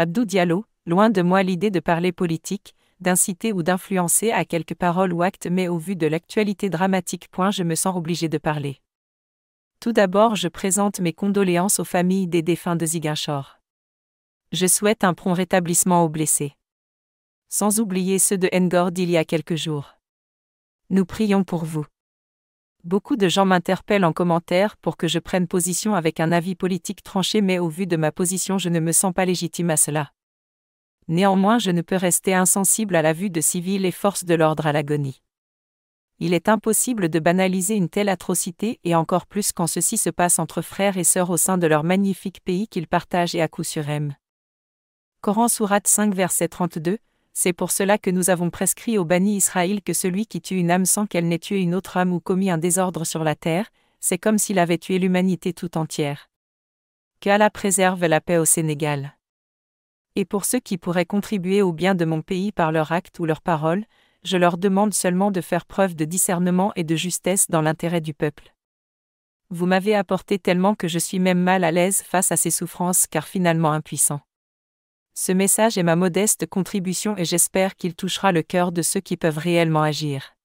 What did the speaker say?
Abdou Diallo, loin de moi l'idée de parler politique, d'inciter ou d'influencer à quelques paroles ou actes, mais au vu de l'actualité dramatique, point, je me sens obligé de parler. Tout d'abord, je présente mes condoléances aux familles des défunts de Ziguinchor. Je souhaite un prompt rétablissement aux blessés. Sans oublier ceux de Ngor il y a quelques jours. Nous prions pour vous. Beaucoup de gens m'interpellent en commentaire pour que je prenne position avec un avis politique tranché mais au vu de ma position je ne me sens pas légitime à cela. Néanmoins je ne peux rester insensible à la vue de civils et forces de l'ordre à l'agonie. Il est impossible de banaliser une telle atrocité et encore plus quand ceci se passe entre frères et sœurs au sein de leur magnifique pays qu'ils partagent et à coup sur m. Coran Sourate 5 verset 32, c'est pour cela que nous avons prescrit au banni Israël que celui qui tue une âme sans qu'elle n'ait tué une autre âme ou commis un désordre sur la terre, c'est comme s'il avait tué l'humanité tout entière. Qu'Allah préserve la paix au Sénégal. Et pour ceux qui pourraient contribuer au bien de mon pays par leur acte ou leur parole, je leur demande seulement de faire preuve de discernement et de justesse dans l'intérêt du peuple. Vous m'avez apporté tellement que je suis même mal à l'aise face à ces souffrances car finalement impuissant. Ce message est ma modeste contribution et j'espère qu'il touchera le cœur de ceux qui peuvent réellement agir.